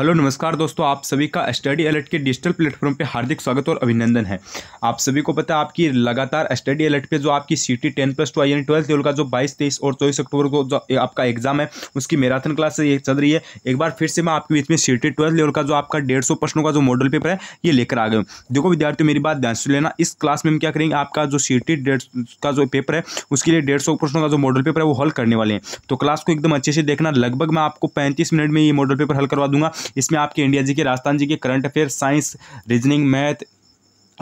hello नमस्कार दोस्तों आप सभी का स्टडी अलर्ट के डिजिटल प्लेटफॉर्म पे हार्दिक स्वागत और अभिनंदन है आप सभी को पता है आपकी लगातार स्टडी अलर्ट पे जो आपकी C T ten plus two यानी ट्वेल्थ लेवल का जो 22 तेईस और चौबीस अक्टूबर को जो आपका एग्जाम है उसकी मैराथन क्लास ये चल रही है एक बार फिर से मैं आपके बीच में सी टी ट्वेल्थ लेवल का जो आपका डेढ़ सौ प्रश्नों का जो मॉडल पेपर है ये लेकर आ गए देखो विद्यार्थी मेरी बात ध्यान से लेना इस क्लास में हम क्या करेंगे आपका जो सी टी का जो पेपर है उसके लिए डेढ़ सौ प्रश्नों का जो मॉडल पेपर है वो हल करने वाले हैं तो क्लास को एकदम अच्छे से देखना लगभग मैं आपको पैंतीस मिनट में ये मॉडल पेपर हल करवा दूंगा इसमें आपके इंडिया जी के Rajasthan G K current affair science reasoning math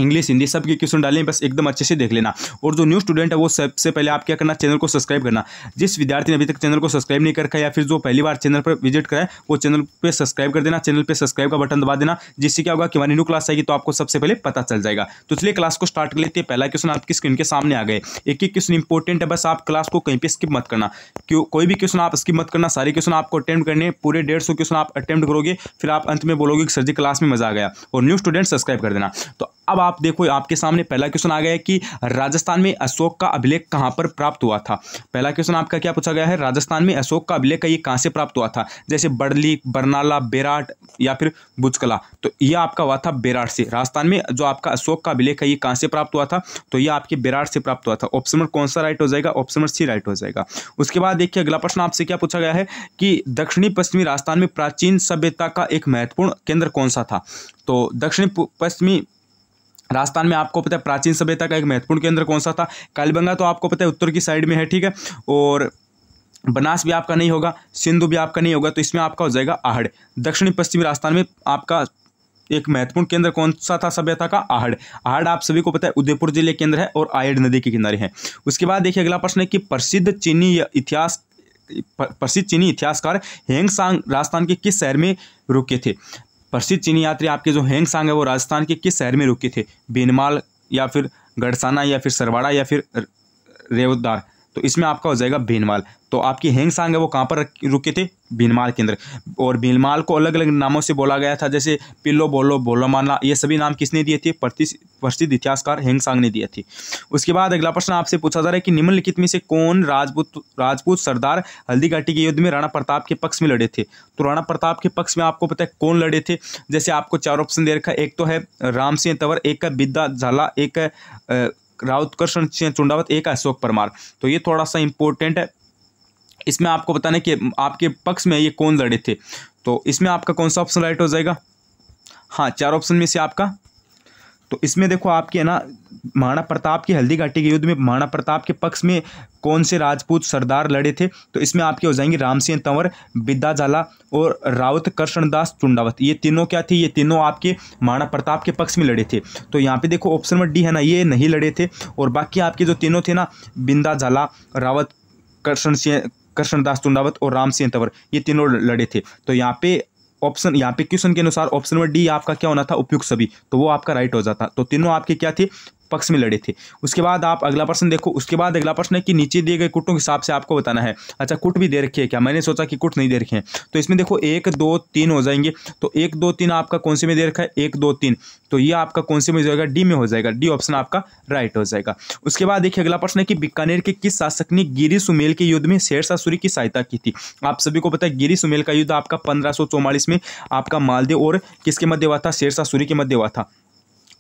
English Hindi सब के क्वेश्चन डालें बस एकदम अच्छे से देख लेना और जो न्यू स्टूडेंट है वो सबसे पहले आप क्या करना चैनल को सब्सक्राइब करना जिस विद्यार्थी ने अभी तक चैनल को सब्सक्राइब नहीं कर रखा या फिर जो पहली बार चैनल पर विजिट कराए वो चैनल पर सब्सक्राइब कर देना चैनल पर सब्सक्राइब का बटन दबा देना जिससे क्या होगा कि हमारी न्यू क्लास आएगी तो आपको सबसे पहले पता चल जाएगा तो इसलिए क्लास को स्टार्ट कर लेते हैं पहला क्वेश्चन आपकी स्क्रीन के सामने आ गए एक एक क्वेश्चन इंपॉर्टेंट है बस आप क्लास को कहीं पर स्किप मत करना क्यों कोई भी क्वेश्चन आप स्किप मत करना सारे क्वेश्चन आपको अटैम्प्ट करने पूरे डेढ़ सौ क्वेश्चन आप अटैम्प्ट करोगे फिर आप अंत में बोलोगे कि सर जी क्लास में मजा आ गया और न्यू स्टूडेंट सब्सक्राइब कर देना तो अब आप देखो आपके सामने पहला क्वेश्चन आ गया है कि राजस्थान में अशोक का अभिलेख कहाँ पर प्राप्त हुआ था पहला क्वेश्चन आपका क्या पूछा गया है राजस्थान में अशोक का अभिलेख ये कहाँ से प्राप्त हुआ था जैसे बड़ली बरनाला बेराट या फिर बुचकला तो ये आपका हुआ था बेराट से राजस्थान में जो आपका अशोक का अभिलेख है ये कहाँ से प्राप्त हुआ था तो ये आपके बेराट से प्राप्त हुआ था ऑप्शन नंबर कौन सा राइट हो जाएगा ऑप्शन नंबर सी राइट हो जाएगा उसके बाद देखिए अगला प्रश्न आपसे क्या पूछा गया है कि दक्षिणी पश्चिमी राजस्थान में प्राचीन सभ्यता का एक महत्वपूर्ण केंद्र कौन सा था तो दक्षिणी पश्चिमी राजस्थान में आपको पता है प्राचीन सभ्यता का एक महत्वपूर्ण केंद्र कौन सा था कालीबंगा तो आपको पता है उत्तर की साइड में है ठीक है और बनास भी आपका नहीं होगा सिंधु भी आपका नहीं होगा तो इसमें आपका हो जाएगा आहड़ दक्षिणी पश्चिमी राजस्थान में आपका एक महत्वपूर्ण केंद्र कौन सा था सभ्यता का आहड़ आहड़ आप सभी को पता है उदयपुर जिले केंद्र है और आयड नदी के किनारे है उसके बाद देखिए अगला प्रश्न है कि प्रसिद्ध चीनी इतिहास प्रसिद्ध चीनी इतिहासकार हेंग सांग राजस्थान के किस शहर में रुके थे प्रसिद्ध चीनी यात्री आपके जो हैंग सांग है वो राजस्थान के किस शहर में रुके थे बेनमाल या फिर गढ़साना या फिर सरवाड़ा या फिर रेवदार तो इसमें आपका हो जाएगा बेनमाल तो आपकी हेंगसांग है वो कहाँ पर रुके थे भीनमाल के अंदर और भीनमाल को अलग अलग नामों से बोला गया था जैसे पिल्लो बोलो बोलो माना ये सभी नाम किसने दिए थे प्रसिद्ध इतिहासकार हेंगसांग ने दिए थे उसके बाद अगला प्रश्न आपसे पूछा जा रहा है कि निम्नलिखित में से कौन राजपूत राजपूत सरदार हल्दी घाटी के युद्ध में राणा प्रताप के पक्ष में लड़े थे तो राणा प्रताप के पक्ष में आपको पता है कौन लड़े थे जैसे आपको चार ऑप्शन दे रखा एक तो है राम सिंह तंवर एक का बिद्दा झाला एक राउत कृष्ण सिंह चुंडावत एक अशोक परमार तो ये थोड़ा सा इंपॉर्टेंट है इसमें आपको बताना कि आपके पक्ष में ये कौन लड़े थे तो इसमें आपका कौन सा ऑप्शन राइट हो जाएगा हाँ चार ऑप्शन में से आपका तो इसमें देखो आपके है ना महाराणा प्रताप की हल्दी घाटी के युद्ध में महाराणा प्रताप के पक्ष में कौन से राजपूत सरदार लड़े थे तो इसमें आपके हो जाएंगे सिंह तंवर बिद्दा झाला और रावत कृष्णदास चुंडावत ये तीनों क्या थे ये तीनों आपके महाराणा प्रताप के पक्ष में लड़े थे तो यहाँ पे देखो ऑप्शन नंबर डी है ना ये नहीं लड़े थे और बाकी आपके जो तीनों थे ना बिंदा झाला रावत कृष्ण सिंह कृष्णदास तुंडावत और राम सिंह तंवर ये तीनों लड़े थे तो यहाँ पे ऑप्शन यहाँ पे क्वेश्चन के अनुसार ऑप्शन नंबर डी आपका क्या होना था उपयुक्त सभी तो वो आपका राइट हो जाता तो तीनों आपके क्या थे पक्ष में लड़े थे उसके बाद आप अगला प्रश्न देखो उसके बाद अगला प्रश्न है कि नीचे दिए गए कुटों के हिसाब से आपको बताना है अच्छा कुट भी दे रखे है क्या मैंने सोचा कि कुट नहीं दे रखे हैं तो इसमें देखो एक दो तीन हो जाएंगे तो एक दो तीन आपका कौन से में दे रखा है एक दो तीन तो ये आपका कौन से में जाएगा डी में हो जाएगा डी ऑप्शन आपका राइट हो जाएगा उसके बाद देखिए अगला प्रश्न है कि बीकानेर के किस शासक ने गिरी सुमेल के युद्ध में शेर सासुरी की सहायता की थी आप सभी को पता है गिरी सुमेल का युद्ध आपका पंद्रह में आपका मालदेव और किसके मध्य हुआ था शेर सासुरी के मध्य हुआ था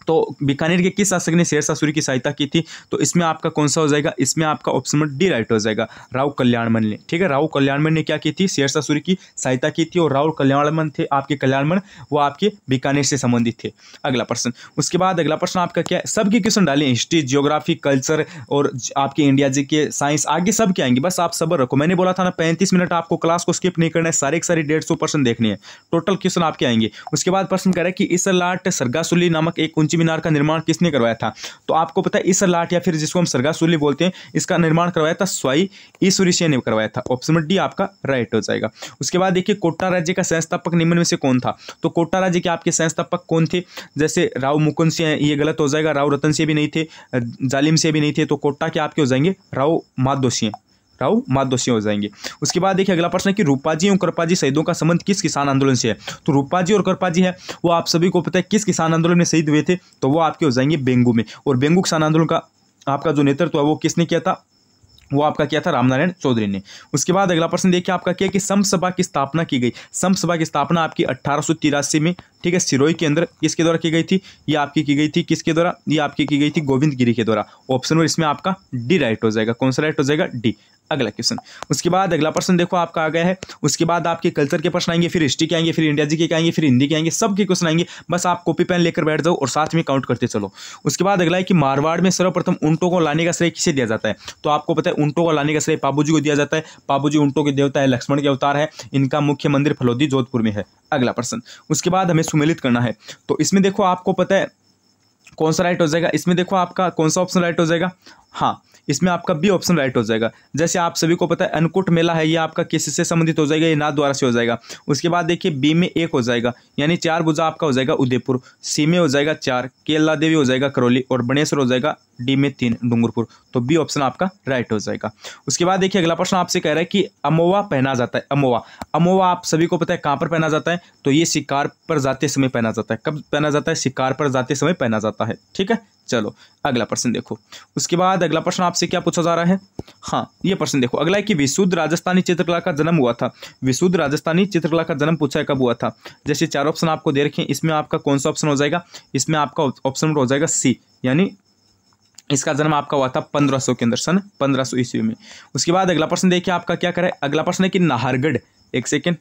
तो बीकानेर के किस शासक ने शेर शाह की सहायता की थी तो इसमें आपका कौन सा हो जाएगा इसमें आपका ऑप्शन डी राइट हो जाएगा राव कल्याणमन ने ठीक है राव कल्याणमन ने क्या की थी शेर शाह की सहायता की थी और राव कल्याणमन थे आपके कल्याणमन वो आपके बीकानेर से संबंधित थे अगला प्रश्न उसके बाद अगला प्रश्न आपका क्या है सबके क्वेश्चन डालें हिस्ट्री जियोग्राफी कल्चर और आपके इंडिया जी के साइंस आगे सब क्या आएंगे बस आप सबर रखो मैंने बोला था ना पैंतीस मिनट आपको क्लास को स्किप नहीं करना है सारे सारे डेढ़ सौ देखने हैं टोटल क्वेश्चन आपके आएंगे उसके बाद प्रश्न करें कि इस लाट सरगासुली नामक एक ऊंची सी मीनार का निर्माण किसने करवाया था तो आपको पता है लाट या फिर जिसको हम सरगासूली बोलते हैं इसका निर्माण करवाया था स्वाई ईश्वरीशिया ने करवाया था ऑप्शन नंबर डी आपका राइट हो जाएगा उसके बाद देखिए कोटा राज्य का संस्थापक निम्न में से कौन था तो कोटा राज्य के आपके संस्थापक कौन थे जैसे राव मुकुंद से ये गलत हो जाएगा राव रतन से भी नहीं थे जालिम से भी नहीं थे तो कोटा के आपके हो जाएंगे राव माधो राव माधोसी हो जाएंगे उसके बाद देखिए अगला प्रश्न है कि रूपाजी एवं कृपाजी शहीदों का संबंध किस किसान आंदोलन से है तो रूपाजी और कृपाजी है वो आप सभी को पता है किस किसान आंदोलन में शहीद हुए थे तो वो आपके हो जाएंगे बेंगू में और बेंगू किसान आंदोलन का आपका जो नेतृत्व है वो किसने किया था वो आपका किया था रामनारायण चौधरी ने उसके बाद अगला प्रश्न देखिए आपका क्या कि सम सभा की स्थापना की गई सम सभा की स्थापना आपकी अट्ठारह में ठीक है सिरोही के अंदर किसके द्वारा की गई थी ये आपकी की गई थी किसके द्वारा ये आपकी की गई थी गोविंद गिरी के द्वारा ऑप्शन और इसमें आपका डी राइट हो जाएगा कौन सा राइट हो जाएगा डी अगला क्वेश्चन उसके बाद अगला प्रश्न देखो आपका आ गया है उसके बाद आपके कल्चर के प्रश्न आएंगे फिर हिस्ट्री के आएंगे फिर इंडिया जी के आएंगे फिर हिंदी के आएंगे सब के क्वेश्चन आएंगे बस आप कॉपी पेन लेकर बैठ जाओ और साथ में काउंट करते चलो उसके बाद अगला है कि मारवाड़ में सर्वप्रथम ऊंटों को लाने का श्रेय किसे दिया जाता है तो आपको पता है ऊंटों को लाने का श्रेय बाबू को दिया जाता है बाबू जी के देवता है लक्ष्मण के अवतार है इनका मुख्य मंदिर फलोदी जोधपुर में है अगला प्रश्न उसके बाद हमें सुमिलित करना है तो इसमें देखो आपको पता है कौन सा राइट हो जाएगा इसमें देखो आपका कौन सा ऑप्शन राइट हो जाएगा हाँ इसमें आपका बी ऑप्शन राइट हो जाएगा जैसे आप सभी को पता है अनकुट मेला है ये आपका किस से संबंधित हो जाएगा ये नाथ द्वारा से हो जाएगा उसके बाद देखिए बी में एक हो जाएगा यानी चार बुजा आपका हो जाएगा उदयपुर सी में हो जाएगा चार केला देवी हो जाएगा करौली और बणेश्वर हो जाएगा डी में तीन डूंगरपुर तो बी ऑप्शन आपका राइट हो जाएगा उसके बाद देखिए अगला प्रश्न आपसे कह रहा है कि अमोवा पहना जाता है अमोवा अमोवा आप सभी को पता है कहाँ पर पहना जाता है तो ये शिकार पर जाते समय पहना जाता है कब पहना जाता है शिकार पर जाते समय पहना जाता है है ठीक है चलो अगला प्रश्न देखो उसके बाद अगला प्रश्न आपसे क्या पूछा जा रहा है हाँ ये प्रश्न देखो अगला है कि विशुद्ध राजस्थानी चित्रकला का जन्म हुआ था विशुद्ध राजस्थानी चित्रकला का जन्म पूछा है कब हुआ था जैसे चार ऑप्शन आपको दे रखे इसमें आपका कौन सा ऑप्शन हो जाएगा इसमें आपका ऑप्शन नंबर हो जाएगा सी यानी इसका जन्म आपका हुआ था 1500 के अंदर सन 1500 ईस्वी में उसके बाद अगला प्रश्न देखिए आपका क्या करें अगला प्रश्न है कि नाहरगढ़ एक सेकेंड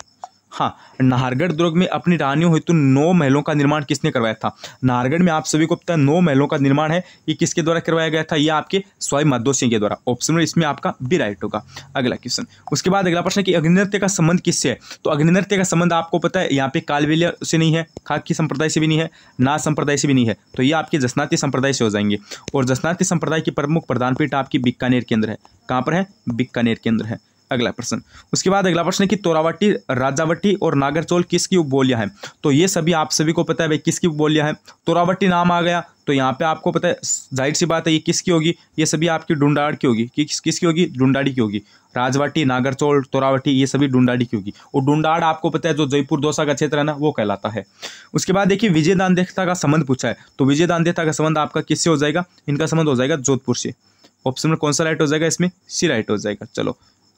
हाँ नाहरगढ़ दुर्ग में अपनी रानियों हेतु नौ महलों का निर्माण किसने करवाया था नाहरगढ़ में आप सभी को पता है नौ महलों का निर्माण है ये किसके द्वारा करवाया गया था यह आपके स्वाई माधो सिंह के द्वारा ऑप्शन में इसमें आपका बी राइट होगा अगला क्वेश्चन उसके बाद अगला प्रश्न है कि अग्निनृत्य का संबंध किससे है तो अग्निनृत्य का संबंध आपको पता है यहाँ पे कालवेलिया से नहीं है खाकी संप्रदाय से भी नहीं है ना संप्रदाय से भी नहीं है तो ये आपके जसनाती संप्रदाय से हो जाएंगे और जसनाती संप्रदाय की प्रमुख प्रधानपीठ आपकी बीकानेर केंद्र है कहाँ पर है बीकानेर केंद्र है अगला प्रश्न उसके बाद अगला प्रश्न है कि तोरावटी राजावटी और नागरचोल किसकी उपबोलियाँ हैं तो ये सभी आप सभी को पता है भाई किसकी उपबोलियाँ हैं तोरावटी नाम आ गया तो यहाँ पे आपको पता है जाहिर सी बात है ये किसकी होगी ये सभी आपकी डुंडाड़ की होगी कि किस किसकी होगी डुंडाड़ी की होगी राजवाटी नागरचोल तोरावटी ये सभी डुंडाड़ी की होगी और डुंडाड़ आपको पता है जो जयपुर दौसा का क्षेत्र है ना वो कहलाता है उसके बाद देखिए विजय दान का संबंध पूछा है तो विजय दान देवता का संबंध आपका किससे हो जाएगा इनका संबंध हो जाएगा जोधपुर से ऑप्शन में कौन सा राइट हो जाएगा इसमें सी राइट हो जाएगा चलो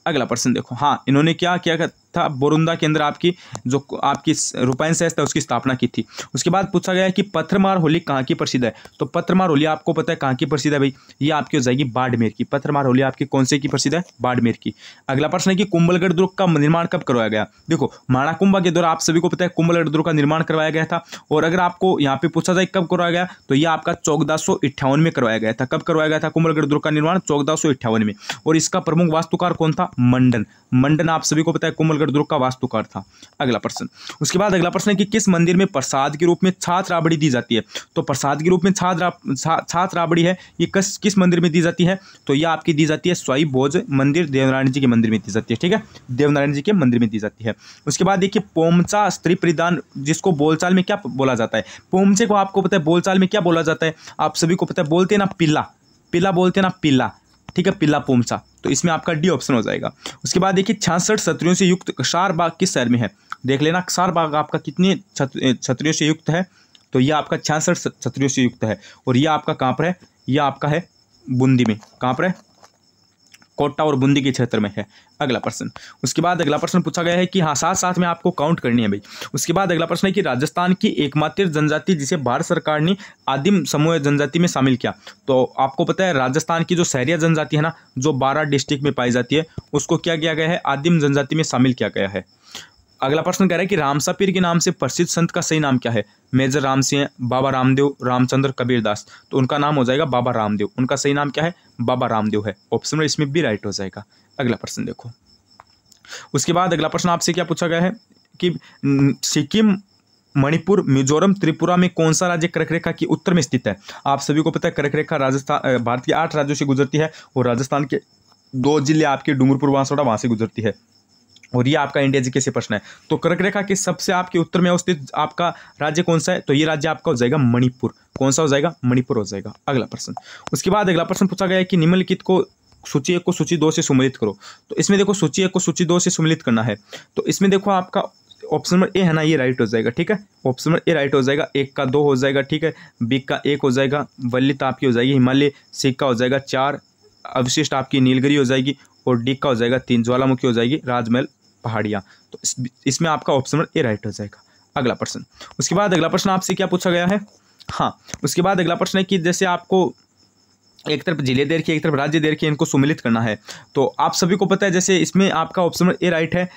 अगला प्रश्न देखो हाँ इन्होंने क्या क्या कर था बोरुंदा के अंदर आपकी जो आपकी रूपायन सहस था उसकी स्थापना की थी उसके बाद पूछा गया कि पत्थरमार होली कहाँ की प्रसिद्ध है तो पत्थरमार होली आपको पता है कहाँ की प्रसिद्ध है भाई ये आपकी हो जाएगी बाड़मेर की पत्थरमार होली आपकी कौन से की प्रसिद्ध है बाड़मेर की अगला प्रश्न है कि कुंभलगढ़ दुर्ग का निर्माण कब करवाया गया देखो माणा कुंभा के द्वारा आप सभी को पता है कुंभलगढ़ दुर्ग का निर्माण करवाया गया था और अगर आपको यहाँ पे पूछा जाए कब करवाया गया तो ये आपका चौदह में करवाया गया था कब करवाया गया था कुंभलगढ़ दुर्ग का निर्माण चौदह में और इसका प्रमुख वास्तुकार कौन था मंडन मंडन आप सभी को पता है कोमलगढ़ दुर्ग का वास्तुकार था अगला प्रश्न उसके बाद अगला प्रश्न है कि किस मंदिर में प्रसाद के रूप में छात्र राबड़ी दी जाती है तो प्रसाद के रूप में छात्र छात्र राबड़ी है ये किस किस मंदिर में दी जाती है तो ये आपकी दी जाती है स्वाई भोज मंदिर देवनारायण जी के मंदिर में दी जाती है ठीक है देवनारायण जी के मंदिर में दी जाती है उसके बाद देखिए पोमचा स्त्री परिदान जिसको बोलचाल में क्या बोला जाता है पोमचे को आपको पता है बोलचाल में क्या बोला जाता है आप सभी को पता है बोलते हैं ना पिल्ला पिल्ला बोलते हैं ना पिल्ला ठीक है पिल्ला पोमसा तो इसमें आपका डी ऑप्शन हो जाएगा उसके बाद देखिए छियासठ छत्रियों से युक्त क्षार बाग किस शहर में है देख लेना शार बाग आपका कितने छत्रियों से युक्त है तो यह आपका छियासठ छत्रियों से युक्त है और यह आपका कहाँ पर है यह आपका है बूंदी में कहाँ पर है कोटा और बूंदी के क्षेत्र में है अगला प्रश्न उसके बाद अगला प्रश्न पूछा गया है कि हाँ साथ साथ में आपको काउंट करनी है भाई उसके बाद अगला प्रश्न है कि राजस्थान की एकमात्र जनजाति जिसे भारत सरकार ने आदिम समूह जनजाति में शामिल किया तो आपको पता है राजस्थान की जो शहरिया जनजाति है ना जो बारह डिस्ट्रिक्ट में पाई जाती है उसको क्या किया गया है आदिम जनजाति में शामिल किया गया है अगला प्रश्न कह रहा है कि रामसा पीर के नाम से प्रसिद्ध संत का सही नाम क्या है मेजर राम सिंह बाबा रामदेव रामचंद्र कबीरदास तो उनका नाम हो जाएगा बाबा रामदेव उनका सही नाम क्या है बाबा रामदेव है ऑप्शन नंबर इसमें भी राइट हो जाएगा अगला प्रश्न देखो उसके बाद अगला प्रश्न आपसे क्या पूछा गया है कि सिक्किम मणिपुर मिजोरम त्रिपुरा में कौन सा राज्य कर्क रेखा की उत्तर में स्थित है आप सभी को पता है कर्क रेखा राजस्थान भारत के आठ राज्यों से गुजरती है और राजस्थान के दो जिले आपके डूंगरपुर बांसवाड़ा वहाँ से गुजरती है और ये आपका इंडिया जी कैसे प्रश्न है तो कर्क रेखा के सबसे आपके उत्तर में अवस्थित आपका राज्य कौन सा है तो ये राज्य आपका हो जाएगा मणिपुर कौन सा हो जाएगा मणिपुर हो जाएगा अगला प्रश्न उसके बाद अगला प्रश्न पूछा गया है कि निम्नलिखित को सूची एक को सूची दो से सम्मिलित करो तो इसमें देखो सूची एक को सूची दो से सम्मिलित करना है तो इसमें देखो आपका ऑप्शन नंबर ए है ना ये राइट हो जाएगा ठीक है ऑप्शन नंबर ए राइट हो जाएगा एक का दो हो जाएगा ठीक है बी का एक हो जाएगा वल्लित आपकी हो जाएगी हिमालय सी का हो जाएगा चार अवशिष्ट आपकी नीलगिरी हो जाएगी और डी का हो जाएगा तीन ज्वालामुखी हो जाएगी राजमहल पहाड़ियाँ तो इसमें इस, आपका ऑप्शन नंबर ए राइट हो जाएगा अगला प्रश्न उसके बाद अगला प्रश्न आपसे क्या पूछा गया है हाँ उसके बाद अगला प्रश्न है कि जैसे आपको एक तरफ जिले दे रखिए एक तरफ राज्य दे रखिए इनको सुमिलित करना है तो आप सभी को पता है जैसे इसमें आपका ऑप्शन नंबर ए राइट है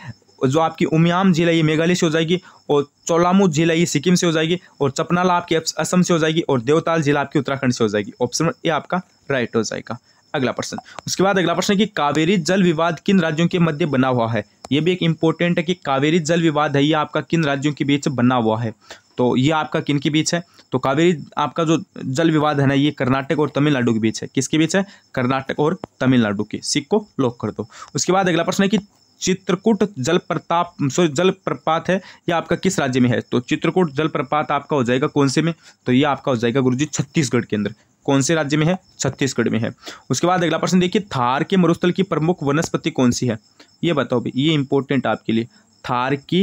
जो आपकी उमियाम जिला ये मेघालय से हो जाएगी और चोलामू जिला ये सिक्किम से हो जाएगी और चपनाला आपकी असम से हो जाएगी और देवताल जिला आपकी उत्तराखंड से हो जाएगी ऑप्शन नंबर ए आपका राइट हो जाएगा अगला प्रश्न उसके बाद अगला प्रश्न है कि कावेरी जल विवाद किन राज्यों के मध्य बना हुआ है ये भी एक इंपॉर्टेंट है कि कावेरी जल विवाद है ये आपका किन राज्यों के बीच बना हुआ है तो ये आपका किन के बीच है तो कावेरी आपका जो जल विवाद है ना ये कर्नाटक और तमिलनाडु के बीच है किसके बीच है कर्नाटक और तमिलनाडु के सिख को लॉक कर दो उसके बाद अगला प्रश्न है कि चित्रकूट जल प्रताप सॉरी जल प्रपात है यह आपका किस राज्य में है तो चित्रकूट जल प्रपात आपका हो जाएगा कौन से में तो ये आपका हो जाएगा गुरुजी छत्तीसगढ़ के अंदर कौन से राज्य में है छत्तीसगढ़ में है उसके बाद अगला प्रश्न देखिए थार के मरुस्थल की प्रमुख वनस्पति कौन सी है ये बताओ भाई ये इंपॉर्टेंट आपके लिए थार की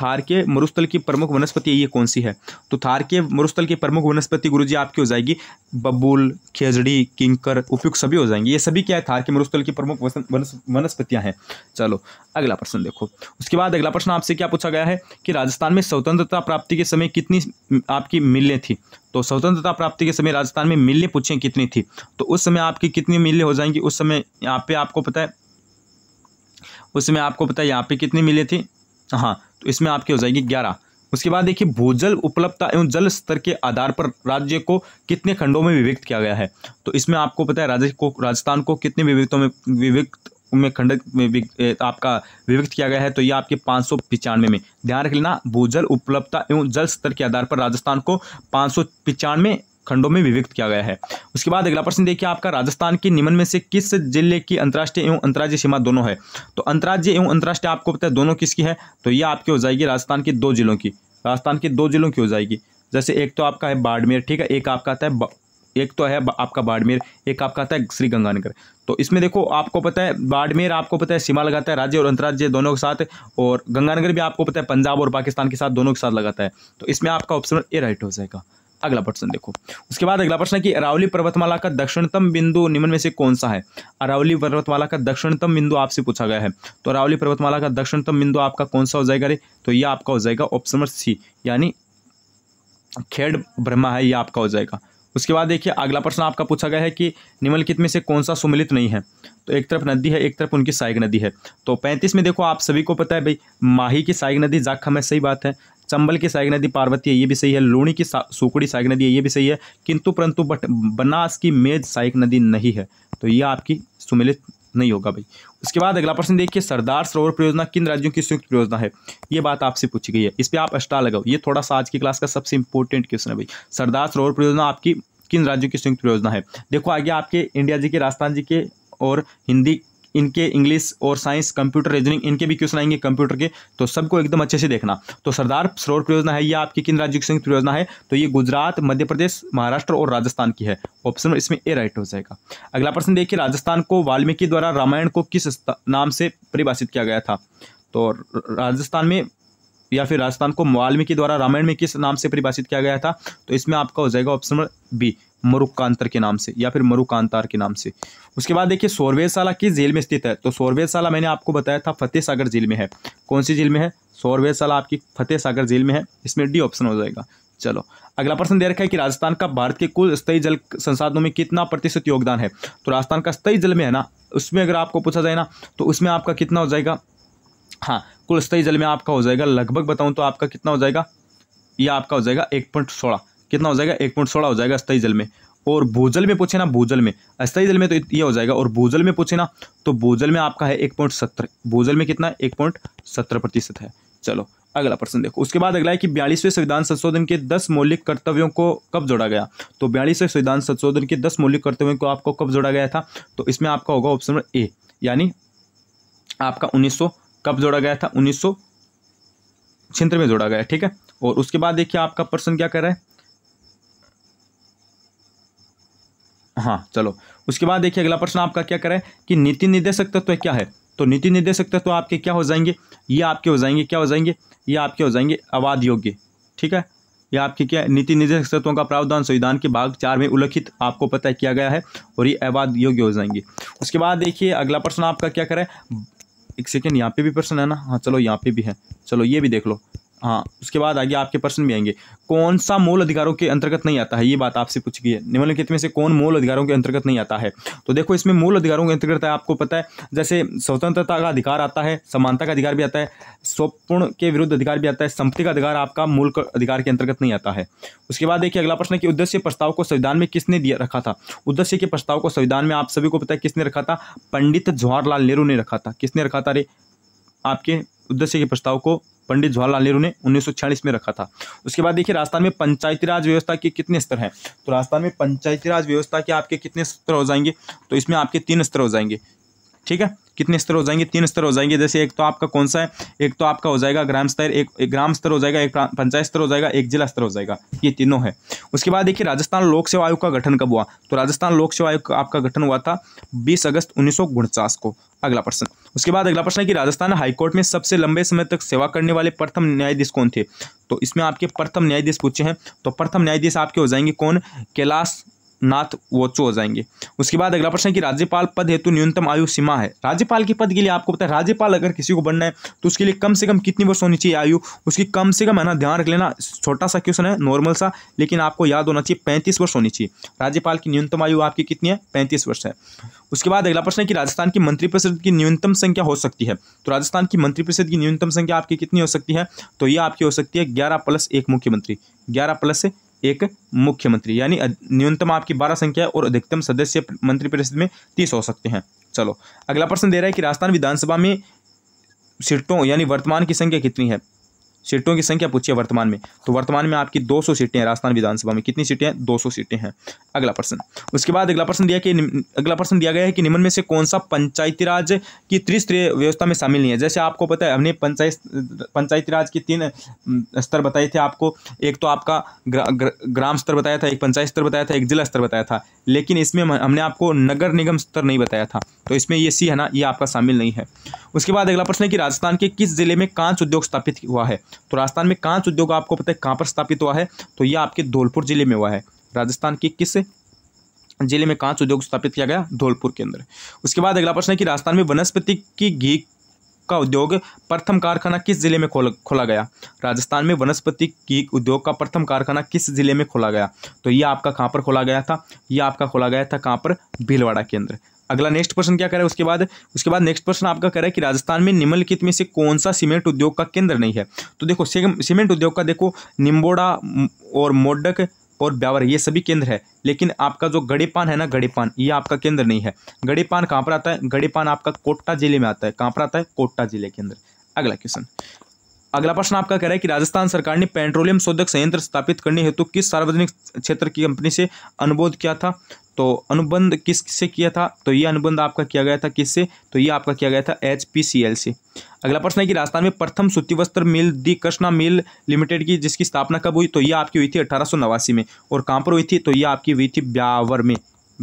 थार के मरुस्थल की प्रमुख वनस्पति ये कौन सी है तो थार के मरुस्थल की प्रमुख वनस्पति गुरु जी आपकी हो जाएगी बबूल खेजड़ी किंकर उपयुक्त सभी हो जाएंगे ये सभी क्या है थार के मरुस्थल की प्रमुख वनस्पतियां हैं चलो अगला प्रश्न देखो उसके बाद अगला प्रश्न आपसे क्या पूछा गया है कि राजस्थान में स्वतंत्रता प्राप्ति के समय कितनी आपकी मिलने थी तो स्वतंत्रता प्राप्ति के समय राजस्थान में मिलने पूछे कितनी थी तो उस समय आपकी कितनी मिल्य हो जाएंगी उस समय यहाँ पे आपको पता है उस समय आपको पता है यहाँ पे कितनी मिली थी तो हाँ तो इसमें आपकी हो जाएगी ग्यारह उसके बाद देखिए भूजल उपलब्धता एवं जल स्तर के आधार पर राज्य को कितने खंडों में विभक्त किया गया है तो इसमें आपको पता है राज्य को राजस्थान को कितने विभक्तों में विभक्त में खंड में आपका विभक्त किया गया है तो ये आपके पाँच सौ पिचानवे में ध्यान रख लेना भूजल उपलब्धता एवं जल स्तर के आधार पर राजस्थान को पाँच सौ पिचानवे खंडों में विविक्त किया गया है उसके बाद अगला प्रश्न देखिए आपका राजस्थान के निम्न में से किस जिले की अंतर्राष्ट्रीय एवं अंतर्राज्य सीमा दोनों है तो अंतर्राज्य एवं अंतर्राष्ट्रीय आपको पता है दोनों किसकी है तो ये आपकी हो जाएगी राजस्थान के दो जिलों की राजस्थान के दो जिलों की हो जाएगी जैसे एक तो आपका है बाड़मेर ठीक है एक आपका आता है एक तो है आपका बाड़मेर एक आपका आता है श्री गंगानगर तो इसमें देखो आपको पता है बाड़मेर आपको पता है सीमा लगाता है राज्य और अंतर्राज्य दोनों के साथ और गंगानगर भी आपको पता है पंजाब और पाकिस्तान के साथ दोनों के साथ लगाता है तो इसमें आपका ऑप्शन ए राइट हो जाएगा अगला प्रश्न देखो उसके बाद अगला प्रश्न है कि अरावली पर्वतमाला का दक्षिणतम बिंदु निम्न में से कौन सा है अरावली पर्वतमाला का दक्षिणतम बिंदु आपसे पूछा गया है तो अरावली पर्वतमाला का दक्षिणतम बिंदु आपका कौन सा हो जाएगा रे तो यह आपका हो जाएगा ऑप्शन नंबर सी यानी खेड़ ब्रह्मा है यह आपका हो जाएगा उसके बाद देखिए अगला प्रश्न आपका पूछा गया है कि निम्नलिखित में से कौन सा सुमिलित नहीं है तो एक तरफ नदी है एक तरफ उनकी साइग नदी है तो 35 में देखो आप सभी को पता है भाई माही की साइग नदी जाखा में सही बात है चंबल की साइग नदी पार्वती है ये भी सही है लूणी की सुकड़ी साइग नदी है ये भी सही है किंतु परंतु बट बनास की मेज साइक नदी नहीं है तो ये आपकी सुमिलित नहीं होगा भाई उसके बाद अगला प्रश्न देखिए सरदार सरोवर परियोजना किन राज्यों की संयुक्त परियोजना है ये बात आपसे पूछी गई है इस पर आप अष्टा लगाओ ये थोड़ा सा आज की क्लास का सबसे इंपॉर्टेंट क्वेश्चन है भाई सरदार सरोवर परियोजना आपकी किन राज्यों की संयुक्त परियोजना है देखो आगे आपके इंडिया जी के राजस्थान जी के और हिंदी इनके इंग्लिश और साइंस कंप्यूटर रीजनिंग इनके भी क्वेश्चन आएंगे कंप्यूटर के तो सबको एकदम अच्छे से देखना तो सरदार सरोवर परियोजना है या आपकी किन राज्यों की संयुक्त परियोजना है तो ये गुजरात मध्य प्रदेश महाराष्ट्र और राजस्थान की है ऑप्शन इसमें ए राइट हो जाएगा अगला प्रश्न देखिए राजस्थान को वाल्मीकि द्वारा रामायण को किस नाम से परिभाषित किया गया था तो राजस्थान में या फिर राजस्थान को वाल्मीकि द्वारा रामायण में किस नाम से परिभाषित किया गया था तो इसमें आपका हो जाएगा ऑप्शन नंबर बी मरुकांतर के नाम से या फिर मरुकांतार के नाम से उसके बाद देखिए सौरवेशाला किस जेल में स्थित है तो सौरवेशाला मैंने आपको बताया था फतेह सागर जेल में है कौन सी जेल में है सौरवेशाला आपकी फतेह सागर जेल में है इसमें डी ऑप्शन हो जाएगा चलो अगला प्रश्न दे रखा है कि राजस्थान का भारत के कुल स्थायी जल संसाधनों में कितना प्रतिशत योगदान है तो राजस्थान का स्थायी जल में है ना उसमें अगर आपको पूछा जाए ना तो उसमें आपका कितना हो जाएगा हाँ कुल स्थायी जल में आपका हो जाएगा लगभग बताऊँ तो आपका कितना हो जाएगा यह आपका हो जाएगा एक पॉइंट सोलह कितना हो जाएगा एक पॉइंट सोलह हो जाएगा अस्थाई जल में और भूजल में पूछे ना भूजल में अस्थाई जल में तो ये हो जाएगा और भूजल में पूछे ना तो भूजल में आपका है एक पॉइंट सत्तर भूजल में कितना एक पॉइंट सत्तर प्रतिशत है चलो अगला प्रश्न देखो उसके बाद अगला है कि बयालीसवें संविधान संशोधन के दस मौलिक कर्तव्यों को कब जोड़ा गया तो बयालीसवें संविधान संशोधन के दस मौलिक कर्तव्यों को आपको कब जोड़ा गया था तो इसमें आपका होगा ऑप्शन नंबर ए यानी आपका उन्नीस कब जोड़ा गया था उन्नीस छिहत्तर में जोड़ा गया ठीक है और उसके बाद देखिए आपका प्रश्न क्या कर रहा है हाँ चलो उसके बाद देखिए अगला प्रश्न आपका क्या करें कि नीति निर्देशक तत्व क्या है तो नीति निर्देशक तत्व आपके क्या हो जाएंगे ये आपके हो जाएंगे क्या हो जाएंगे ये आपके हो जाएंगे अवाद योग्य ठीक है ये आपके क्या नीति निर्देशक तत्वों का प्रावधान संविधान के भाग चार में उल्लिखित आपको पता किया गया है और ये अवाद योग्य हो जाएंगे उसके बाद देखिए अगला प्रश्न आपका क्या करें एक सेकेंड यहाँ पे भी प्रश्न है ना हाँ चलो यहाँ पे भी है चलो ये भी देख लो हाँ उसके बाद आगे आपके प्रश्न भी आएंगे कौन सा मूल अधिकारों के अंतर्गत नहीं आता है ये बात आपसे पूछ गई है निम्नलिखित में से कौन मूल अधिकारों के अंतर्गत नहीं आता है तो देखो इसमें मूल अधिकारों के अंतर्गत आपको पता है जैसे स्वतंत्रता का अधिकार आता है समानता का अधिकार भी आता है स्वपूर्ण के विरुद्ध अधिकार भी आता है संपत्ति का अधिकार आपका मूल अधिकार के अंतर्गत नहीं आता है उसके बाद देखिए अगला प्रश्न है कि उद्देश्य प्रस्ताव को संविधान में किसने दिया रखा था उद्देश्य के प्रस्ताव को संविधान में आप सभी को पता है किसने रखा था पंडित जवाहरलाल नेहरू ने रखा था किसने रखा था रे आपके उद्देश्य के प्रस्ताव को पंडित जवाहरलाल नेहरू ने उन्नीस में रखा था उसके बाद देखिए राजस्थान में पंचायती राज व्यवस्था के कितने स्तर हैं तो राजस्थान में पंचायती राज व्यवस्था के आपके कितने स्तर हो जाएंगे तो इसमें आपके तीन स्तर हो जाएंगे ठीक है कितने स्तर हो जाएंगे तीन स्तर हो जाएंगे जैसे एक तो आपका कौन सा है एक तो आपका हो जाएगा ग्राम स्तर एक, एक ग्राम स्तर हो जाएगा एक पंचायत स्तर हो जाएगा एक जिला स्तर हो जाएगा ये तीनों है उसके बाद देखिए राजस्थान लोक सेवा आयोग का गठन कब हुआ तो राजस्थान लोक सेवा आयोग का आपका गठन हुआ था बीस अगस्त उन्नीस को अगला प्रश्न उसके बाद अगला प्रश्न है कि राजस्थान हाईकोर्ट में सबसे लंबे समय तक सेवा करने वाले प्रथम न्यायाधीश कौन थे तो इसमें आपके प्रथम न्यायाधीश पूछे हैं तो प्रथम न्यायाधीश आपके हो जाएंगे कौन कैलाश नाथ वोचो हो जाएंगे उसके बाद अगला प्रश्न है कि राज्यपाल पद हेतु न्यूनतम आयु सीमा है राज्यपाल के पद के लिए आपको पता है राज्यपाल अगर किसी को बनना है तो उसके लिए कम से कम कितनी वर्ष होनी चाहिए आयु उसकी कम से कम है ना ध्यान रख लेना छोटा सा क्वेश्चन है नॉर्मल सा लेकिन आपको याद होना चाहिए पैंतीस वर्ष होनी चाहिए राज्यपाल की न्यूनतम आयु आपकी कितनी है पैंतीस वर्ष है उसके बाद अगला प्रश्न है कि राजस्थान की मंत्रिपरिषद की न्यूनतम संख्या हो सकती है तो राजस्थान की मंत्रिपरिषद की न्यूनतम संख्या आपकी कितनी हो सकती है तो ये आपकी हो सकती है ग्यारह प्लस एक मुख्यमंत्री ग्यारह प्लस एक मुख्यमंत्री यानी न्यूनतम आपकी बारह संख्या और अधिकतम सदस्य मंत्रिपरिषद में तीस हो सकते हैं चलो अगला प्रश्न दे रहा है कि राजस्थान विधानसभा में सीटों यानी वर्तमान की संख्या कितनी है सीटों की संख्या पूछिए वर्तमान में तो वर्तमान में आपकी 200 सीटें हैं राजस्थान विधानसभा में कितनी सीटें हैं 200 सीटें हैं अगला प्रश्न उसके बाद अगला प्रश्न दिया कि अगला प्रश्न दिया गया है कि निम्न में से कौन सा पंचायती राज की त्रिस्तरीय व्यवस्था में शामिल नहीं है जैसे आपको पता है हमने पंचायत पंचायती राज के तीन स्तर बताए थे आपको एक तो आपका ग्रा, ग्राम स्तर बताया था एक पंचायत स्तर बताया था एक जिला स्तर बताया था लेकिन इसमें हमने आपको नगर निगम स्तर नहीं बताया था तो इसमें ये सी है ना ये आपका शामिल नहीं है उसके बाद अगला प्रश्न है कि राजस्थान के किस जिले में कांच उद्योग स्थापित हुआ है तो राजस्थान में कांच उद्योग आपको पता है कहाँ पर स्थापित हुआ है तो यह आपके धौलपुर जिले में हुआ है राजस्थान के किस जिले में कांच उद्योग स्थापित किया गया धौलपुर के अंदर उसके बाद अगला प्रश्न है कि राजस्थान में वनस्पति की घी का उद्योग प्रथम कारखाना किस जिले में खोल खोला गया राजस्थान में वनस्पति की उद्योग का प्रथम कारखाना किस जिले में खोला गया तो यह आपका कहां पर खोला गया था यह आपका खोला गया था कहां पर भीलवाड़ा के अंदर अगला नेक्स्ट प्रश्न क्या करें उसके बाद उसके बाद नेक्स्ट प्रश्न आपका करें कि राजस्थान में निम्नलिखित में से कौन सा सीमेंट उद्योग का केंद्र नहीं है तो देखो सीमेंट उद्योग का देखो निम्बोड़ा और मोडक और ब्यावर ये सभी केंद्र है लेकिन आपका जो गड़ेपान है ना गड़ेपान ये आपका केंद्र नहीं है गड़ेपान कहाँ पर आता है गड़ेपान आपका कोटा जिले में आता है कहाँ पर आता है कोटा जिले के अंदर अगला क्वेश्चन अगला प्रश्न आपका कह रहा है कि राजस्थान सरकार ने पेट्रोलियम शोधक संयंत्र स्थापित करने हेतु तो किस सार्वजनिक क्षेत्र की कंपनी से अनुबोध किया था तो अनुबंध किस से किया था तो ये अनुबंध आपका किया गया था किससे तो ये आपका किया गया था एच से अगला प्रश्न है कि राजस्थान में प्रथम सूती वस्त्र मिल दी कृष्णा मिल लिमिटेड की जिसकी स्थापना कब हुई तो ये आपकी हुई थी अठारह में और कहाँ पर हुई थी तो ये आपकी हुई थी ब्यावर में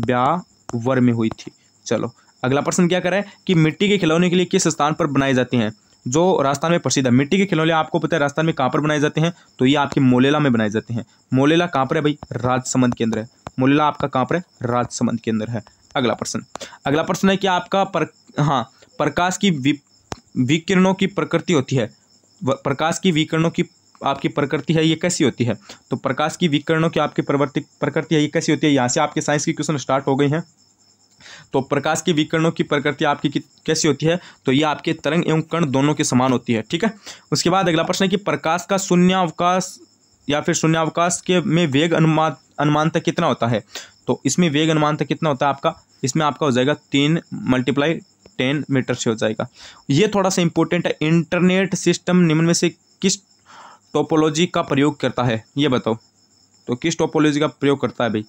ब्यावर में हुई थी चलो अगला प्रश्न क्या करा है कि मिट्टी के खिलौने के लिए किस स्थान पर बनाए जाते हैं जो राजस्थान में प्रसिद्ध है मिट्टी के खिलौने आपको पता है राजस्थान में कहाँ पर बनाए जाते हैं तो ये आपके मोलेला में बनाए जाते हैं मोलेला कहाँ पर है भाई राजसमंद केंद्र है मुल्ला आपका कहाँ पर है राजसमंद के अंदर है अगला प्रश्न अगला प्रश्न है कि आपका पर हाँ प्रकाश की विकिरणों की प्रकृति होती है प्रकाश की विकिरणों की आपकी प्रकृति है ये कैसी होती है तो प्रकाश की विकिरणों की आपकी प्रवर्तिक प्रकृति है ये कैसी होती है यहाँ से आपके साइंस की क्वेश्चन स्टार्ट हो गई हैं तो प्रकाश की विकिरणों की प्रकृति आपकी कैसी होती है तो ये आपके तरंग एवं कण दोनों के समान होती है ठीक है उसके बाद अगला प्रश्न है कि प्रकाश का शून्यावकाश या फिर शून्यावकाश के में वेग अनुमान अनुमान तक कितना होता है तो इसमें वेग अनुमान तक कितना होता है आपका इसमें आपका हो जाएगा तीन मल्टीप्लाई टेन मीटर से हो जाएगा ये थोड़ा सा इंपॉर्टेंट है इंटरनेट सिस्टम निम्न में से किस टोपोलॉजी का प्रयोग करता है ये बताओ तो किस टोपोलॉजी का प्रयोग करता है भाई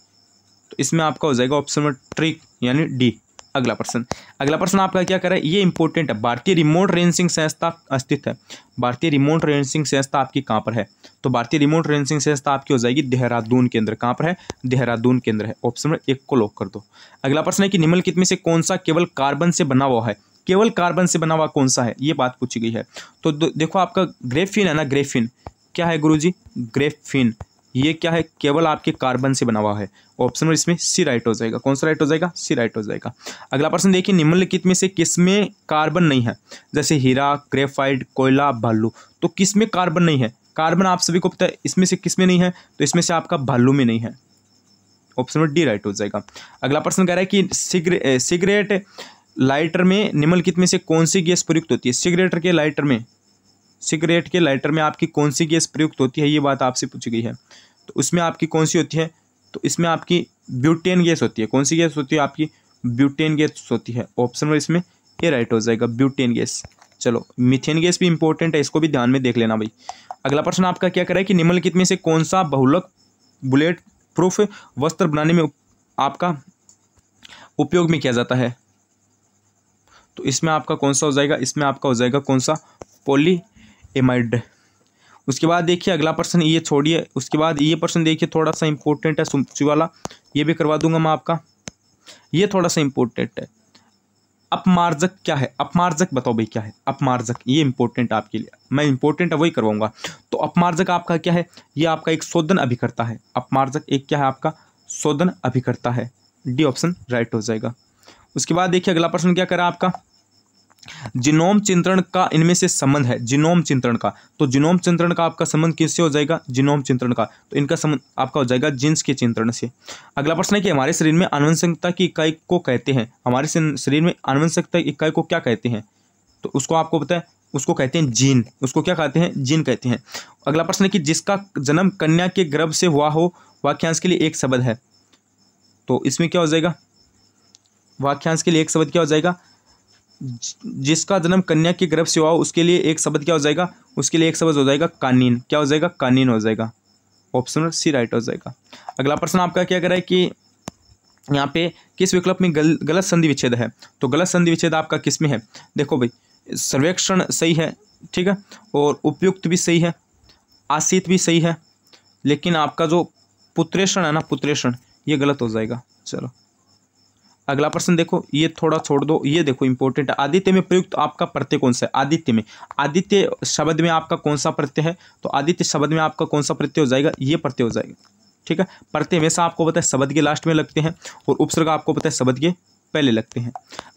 तो इसमें आपका हो जाएगा ऑप्शन नंबर ट्रिक यानी डी अगला प्रश्न अगला प्रश्न आपका क्या करें ये इंपॉर्टेंट है भारतीय रिमोट रेंसिंग संस्था अस्तित्व है भारतीय रिमोट रेंसिंग संस्था आपकी कहाँ पर है तो भारतीय रिमोट रेंसिंग संस्था आपकी हो जाएगी देहरादून केंद्र कहाँ पर है देहरादून केंद्र है ऑप्शन नंबर एक को लॉक कर दो अगला प्रश्न है कि निम्नलिखित में से कौन सा केवल कार्बन से बना हुआ है केवल कार्बन से बना हुआ कौन सा है ये बात पूछी गई है तो देखो आपका ग्रेफिन है ना ग्रेफिन क्या है गुरुजी ग्रेफिन ये क्या है केवल आपके कार्बन से बना हुआ है ऑप्शन नंबर इसमें सी राइट हो जाएगा कौन सा राइट हो जाएगा सी राइट हो जाएगा अगला प्रश्न देखिए निम्नलिखित में से किस में कार्बन नहीं है जैसे हीरा क्रेफाइड कोयला भालू तो किस में कार्बन नहीं है कार्बन आप सभी को पता है इसमें से किस में नहीं है तो इसमें से आपका भालू में नहीं है ऑप्शन नंबर डी राइट हो जाएगा अगला प्रश्न कह रहा है कि सिगरे सिगरेट लाइटर में निम्नलिखित में से कौन सी गैस प्रयुक्त होती है सिगरेटर के लाइटर में सिगरेट के लाइटर में आपकी कौन सी गैस प्रयुक्त होती है ये बात आपसे पूछी गई है तो उसमें आपकी कौन सी होती है तो इसमें आपकी ब्यूटेन गैस होती है कौन सी गैस होती है आपकी ब्यूटेन गैस होती है ऑप्शन नंबर इसमें ये राइट हो जाएगा ब्यूटेन गैस चलो मिथेन गैस भी इंपॉर्टेंट है इसको भी ध्यान में देख लेना भाई अगला प्रश्न आपका क्या करें कि निम्नलिखित में से कौन सा बहुलक बुलेट प्रूफ वस्त्र बनाने में आपका उपयोग में किया जाता है तो इसमें आपका कौन सा हो जाएगा इसमें आपका हो जाएगा कौन सा पोली एमाइड उसके बाद देखिए अगला प्रश्न ये छोड़िए उसके बाद ये प्रश्न देखिए थोड़ा सा इम्पोर्टेंट है सुमसी वाला ये भी करवा दूंगा मैं आपका ये थोड़ा सा इम्पोर्टेंट है अपमार्जक क्या है अपमार्जक बताओ भाई क्या है अपमार्जक ये इंपॉर्टेंट आपके लिए मैं इंपॉर्टेंट है वही करवाऊंगा तो अपमार्जक आपका क्या है ये आपका एक शोधन अभिकर्ता है अपमार्जक एक क्या है आपका शोधन अभिकर्ता है डी ऑप्शन राइट हो जाएगा उसके बाद देखिए अगला प्रश्न क्या करा आपका जिनोम चिंतन का इनमें से संबंध है जिनोम चिंतन का तो जिनोम चिंतन का आपका संबंध किससे हो जाएगा जिनोम चिंतन का तो इनका संबंध आपका हो जाएगा जींस के चिंतन से अगला प्रश्न है कि हमारे शरीर में आनुवंशिकता की इकाई को कहते हैं हमारे शरीर में की इकाई को क्या कहते हैं तो उसको आपको पता है उसको कहते हैं जीन उसको क्या कहते हैं जीन कहते हैं अगला प्रश्न है कि जिसका जन्म कन्या के गर्भ से हुआ हो वाक्यांश के लिए एक शब्द है तो इसमें क्या हो जाएगा वाक्यांश के लिए एक शब्द क्या हो जाएगा जिसका जन्म कन्या के गर्भ से हुआ उसके लिए एक शब्द क्या हो जाएगा उसके लिए एक शब्द हो जाएगा कानीन क्या हो जाएगा कानून हो जाएगा ऑप्शन सी राइट हो जाएगा अगला प्रश्न आपका क्या करा है कि यहाँ पे किस विकल्प में गल, गलत संधि विच्छेद है तो गलत संधि विच्छेद आपका किस में है देखो भाई सर्वेक्षण सही है ठीक है और उपयुक्त भी सही है आशित भी सही है लेकिन आपका जो पुत्रेषण है ना पुत्रेषण ये गलत हो जाएगा चलो अगला प्रश्न देखो ये थोड़ा छोड़ दो ये देखो इंपॉर्टेंट आदित्य में प्रयुक्त आपका प्रत्यय कौन सा है आदित्य में आदित्य शब्द में आपका कौन सा प्रत्यय है तो आदित्य शब्द में आपका कौन सा प्रत्यय हो जाएगा ये प्रत्यय हो जाएगा ठीक है प्रत्यय हमेशा आपको पता है शब्द के लास्ट में लगते हैं और उपसर्ग आपको पता है शब्द के पहले लगते हैं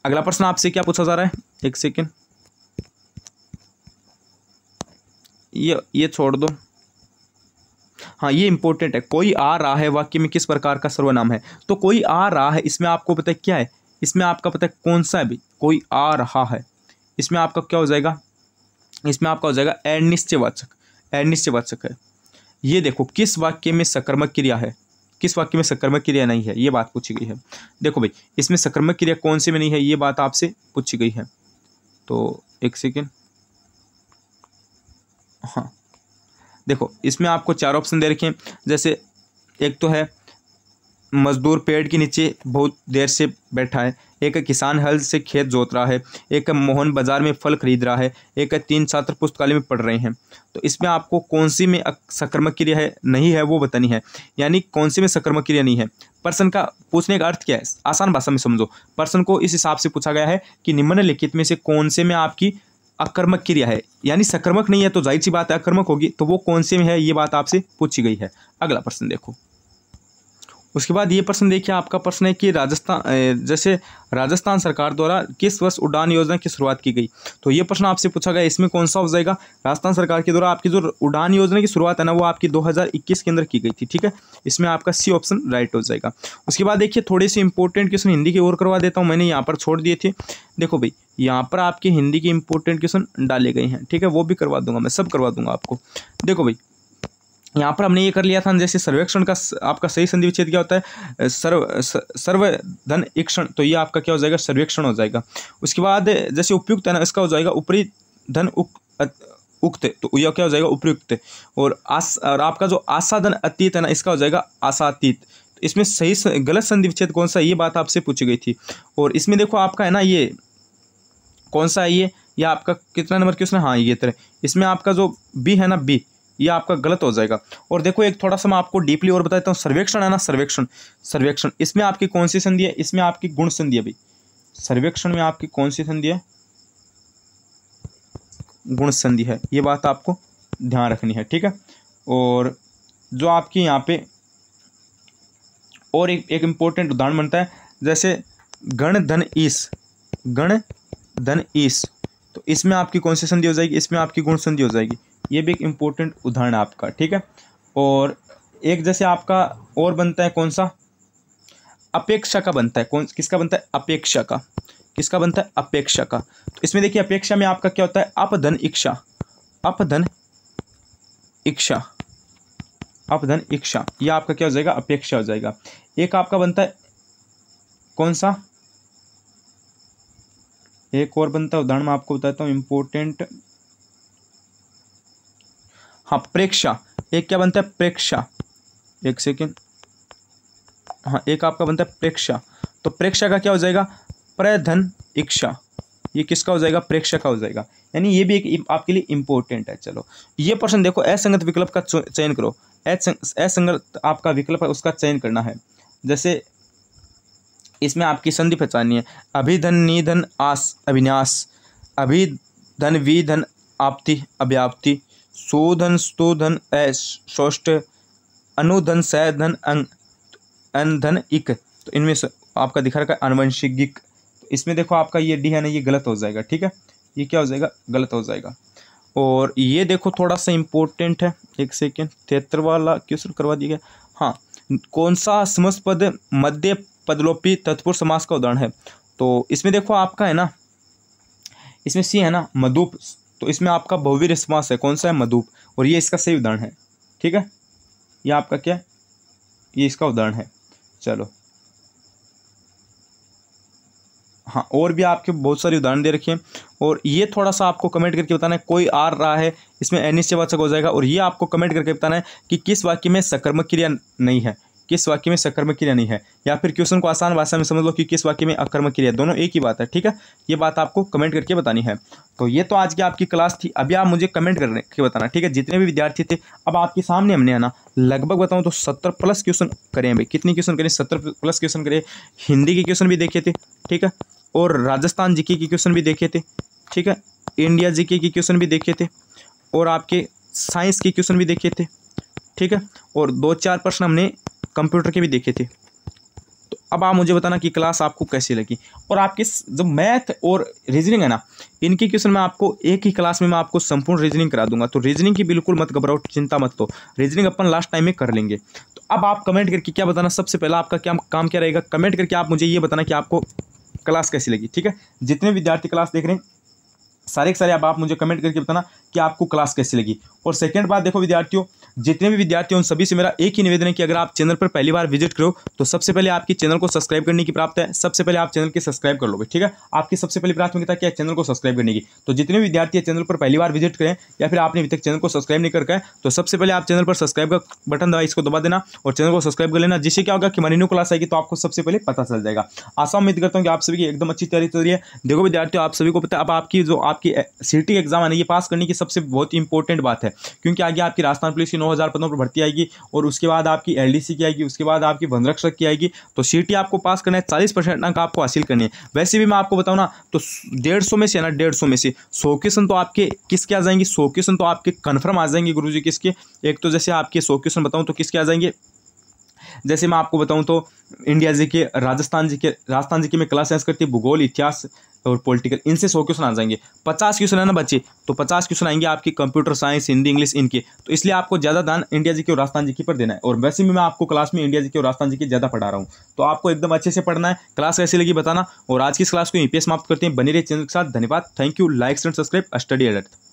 अगला प्रश्न आपसे क्या पूछा जा रहा है एक सेकेंड ये ये छोड़ दो हाँ ये इंपॉर्टेंट है कोई आ रहा है वाक्य में किस प्रकार का सर्वनाम है तो कोई आ रहा है इसमें आपको पता है क्या है इसमें आपका पता है कौन सा है भी कोई आ रहा है इसमें आपका क्या हो जाएगा इसमें आपका हो जाएगा अनिश्चयवाचक अनिश्चयवाचक है ये देखो किस वाक्य में सक्रमक क्रिया है किस वाक्य में सक्रमक क्रिया नहीं है ये बात पूछी गई है देखो भाई इसमें सक्रमक क्रिया कौन सी में नहीं है ये बात आपसे पूछी गई है तो एक सेकेंड हाँ देखो इसमें आपको चार ऑप्शन दे रखे हैं जैसे एक तो है मजदूर पेड़ के नीचे बहुत देर से बैठा है एक किसान हल से खेत जोत रहा है एक मोहन बाजार में फल खरीद रहा है एक तीन छात्र पुस्तकालय में पढ़ रहे हैं तो इसमें आपको कौन सी में संक्रमक क्रिया है नहीं है वो बतानी है यानी कौन सी में संक्रमक क्रिया नहीं है पर्सन का पूछने का अर्थ क्या है आसान भाषा में समझो पर्सन को इस हिसाब से पूछा गया है कि निम्नलिखित में से कौन से में आपकी आक्रमक क्रिया है यानी सकर्मक नहीं है तो जाहिर सी बात है आक्रमक होगी तो वो कौन से में है ये बात आपसे पूछी गई है अगला प्रश्न देखो उसके बाद ये प्रश्न देखिए आपका प्रश्न है कि राजस्थान जैसे राजस्थान सरकार द्वारा किस वर्ष उड़ान योजना की शुरुआत की गई तो ये प्रश्न आपसे पूछा गया इसमें कौन सा हो जाएगा राजस्थान सरकार के द्वारा आपकी जो उड़ान योजना की शुरुआत है ना वो आपकी 2021 के अंदर की गई थी ठीक है इसमें आपका सी ऑप्शन राइट हो जाएगा उसके बाद देखिए थोड़े से इंपॉर्टेंट क्वेश्चन हिंदी की ओर करवा देता हूँ मैंने यहाँ पर छोड़ दिए थे देखो भाई यहाँ पर आपके हिंदी के इंपॉर्टेंट क्वेश्चन डाले गए हैं ठीक है वो भी करवा दूंगा मैं सब करवा दूंगा आपको देखो भाई यहाँ पर हमने ये कर लिया था जैसे सर्वेक्षण का आपका सही संधि विच्छेद क्या होता है सर्व सर्वधन ईक्षण तो ये आपका क्या हो जाएगा सर्वेक्षण हो जाएगा उसके बाद जैसे उपयुक्त है ना इसका हो जाएगा ऊपरी धन उक उक्त तो यह क्या हो जाएगा उपयुक्त और आस और आपका जो आसाधन अतीत है ना इसका हो जाएगा आसातीत इसमें सही गलत संधि विच्छेद कौन सा ये बात आपसे पूछी गई थी और इसमें देखो आपका है ना ये कौन सा है ये या आपका कितना नंबर क्वेश्चन हाँ ये तरह इसमें आपका जो बी है ना बी ये आपका गलत हो जाएगा और देखो एक थोड़ा सा मैं आपको डीपली और बता देता हूँ सर्वेक्षण है ना सर्वेक्षण सर्वेक्षण इसमें आपकी कौन सी संधि है इसमें आपकी गुण संधि है भाई सर्वेक्षण में आपकी कौन सी संधि है गुण संधि है ये बात आपको ध्यान रखनी है ठीक है और जो आपकी यहाँ पे और एक एक इम्पोर्टेंट उदाहरण बनता है जैसे गण धन ईस गण धन ईस तो इसमें आपकी कौन सी संधि हो जाएगी इसमें आपकी गुण संधि हो जाएगी ये भी एक इम्पोर्टेंट उदाहरण आपका ठीक है और एक जैसे आपका और बनता है कौन सा अपेक्षा का बनता है कौन किसका बनता है अपेक्षा का किसका बनता है अपेक्षा का तो इसमें देखिए अपेक्षा में आपका क्या होता है अपधन इच्छा अपधन इच्छा अपधन इच्छा यह आपका क्या हो जाएगा अपेक्षा हो जाएगा एक आपका बनता है कौन सा एक और बनता है उदाहरण मैं आपको बताता हूँ इम्पोर्टेंट हाँ प्रेक्षा एक क्या बनता है प्रेक्षा एक सेकेंड हाँ एक आपका बनता है प्रेक्षा तो प्रेक्षा का क्या हो जाएगा प्रधन इक्षा ये किसका हो जाएगा प्रेक्षा का हो जाएगा यानी ये भी एक आपके लिए इंपॉर्टेंट है चलो ये प्रश्न देखो असंगत विकल्प का चयन करो असंगत आपका विकल्प है उसका चयन करना है जैसे इसमें आपकी संधि पहचानी है अभिधन निधन आस अभिन्यास अभिधन विधन आपति अभ्याप्ति सोधन स्तोधन ऐश अनुधन सधन अंग अन धन इक तो इनमें आपका दिखा रखा अनुवंशिक तो इसमें देखो आपका ये डी है ना ये गलत हो जाएगा ठीक है ये क्या हो जाएगा गलत हो जाएगा और ये देखो थोड़ा सा इम्पोर्टेंट है एक सेकेंड तेत्र वाला क्वेश्चन करवा दिया गया हाँ कौन सा समस्त पद मध्य पदलोपी तत्पुर समास का उदाहरण है तो इसमें देखो आपका है ना इसमें सी है ना मधुप तो इसमें आपका भव्य रिस्पांस है कौन सा है मधुप और ये इसका सही उदाहरण है ठीक है ये आपका क्या ये इसका उदाहरण है चलो हाँ और भी आपके बहुत सारे उदाहरण दे रखे हैं और ये थोड़ा सा आपको कमेंट करके बताना है कोई आर रहा है इसमें अनिश्चयवाचक हो जाएगा और ये आपको कमेंट करके बताना है कि किस वाक्य में सकर्मक क्रिया नहीं है किस वाक्य में सकर्मक क्रिया नहीं है या फिर क्वेश्चन को आसान भाषा में समझ लो कि किस वाक्य में अकर्मक क्रिया दोनों एक ही बात है ठीक है ये बात आपको कमेंट करके बतानी है तो ये तो आज की आपकी क्लास थी अभी आप मुझे कमेंट करने के बताना ठीक है जितने भी विद्यार्थी थे अब आपके सामने हमने आना लगभग बताऊँ तो सत्तर प्लस क्वेश्चन करें भाई कितने क्वेश्चन करें सत्तर प्लस क्वेश्चन करें हिंदी के क्वेश्चन भी देखे थे ठीक है और राजस्थान जीके के क्वेश्चन भी देखे थे ठीक है इंडिया जीके के क्वेश्चन भी देखे थे और आपके साइंस के क्वेश्चन भी देखे थे ठीक है और दो चार प्रश्न हमने कंप्यूटर के भी देखे थे तो अब आप मुझे बताना कि क्लास आपको कैसी लगी और आपके जो मैथ और रीजनिंग है ना इनकी क्वेश्चन मैं आपको एक ही क्लास में मैं आपको संपूर्ण रीजनिंग करा दूंगा तो रीजनिंग की बिल्कुल मत घबराओ चिंता मत तो रीजनिंग अपन लास्ट टाइम में कर लेंगे तो अब आप कमेंट करके क्या बताना सबसे पहला आपका क्या काम क्या रहेगा कमेंट करके आप मुझे ये बताना कि आपको क्लास कैसी लगी ठीक है जितने विद्यार्थी क्लास देख रहे हैं सारे के सारे अब आप मुझे कमेंट करके बताना कि आपको क्लास कैसी लगी और सेकेंड बात देखो विद्यार्थियों जितने भी विद्यार्थी उन सभी से मेरा एक ही निवेदन है कि अगर आप चैनल पर पहली बार विजिट करो तो सबसे पहले आपके चैनल को सब्सक्राइब करने की प्राप्त है सबसे पहले आप चैनल के सब्सक्राइब कर लोगे ठीक है आपकी सबसे पहली प्राथमिकता क्या है चैनल को सब्सक्राइब करने की तो जितने भी विद्यार्थी चैनल पर पहली बार विजिट करें या फिर आपने अभी तक चैनल को सब्सक्राइब नहीं करके तो सबसे पहले आप चैनल पर सब्सक्राइब का बटन दबा इसको दबा देना और चैनल को सब्सक्राइब कर लेना जिससे क्या होगा कि हमारी न्यू क्लास आएगी तो आपको सबसे पहले पता चल जाएगा आशा उम्मीद करता हूँ कि आप सभी की एकदम अच्छी तैयारी चल रही है देखो विद्यार्थियों आप सभी को पता अब आपकी जो आपकी सी एग्जाम e आने की पास करने की सबसे बहुत इंपॉर्टेंट बात है क्योंकि आगे आपकी राजस्थान पुलिस की नौ हज़ार पदों पर भर्ती आएगी और उसके बाद आपकी एल की आएगी उसके बाद आपकी वन रक्षक की आएगी तो सी आपको पास करना है चालीस परसेंट अंक आपको हासिल करनी है वैसे भी मैं आपको बताऊँ ना तो डेढ़ में से ना डेढ़ में से सौ क्वेश्चन तो आपके किसके आ जाएंगे सौ क्वेश्चन तो आपके कन्फर्म आ जाएंगे गुरु किसके एक तो जैसे आपके सौ क्वेश्चन बताऊँ तो किसके आ जाएंगे जैसे मैं आपको बताऊं तो इंडिया जी के राजस्थान जी के राजस्थान जी के मैं क्लास साइंस करती भूगोल इतिहास और पॉलिटिकल इनसे सौ क्वेश्चन आ जाएंगे पचास क्वेश्चन है ना बच्चे तो पचास क्वेश्चन आएंगे आपके कंप्यूटर साइंस हिंदी इंग्लिश इनके तो इसलिए आपको ज़्यादा ध्यान इंडिया जी के और राजस्थान जी की पर देना है और वैसे भी मैं आपको क्लास में इंडिया जी के और राजस्थान जी की ज़्यादा पढ़ा रहा हूँ तो आपको एकदम अच्छे से पढ़ना है क्लास कैसी लगी बताना और आज की इस क्लास को यहीं समाप्त करते हैं बने रहे चैनल के साथ धन्यवाद thank you like and subscribe study alert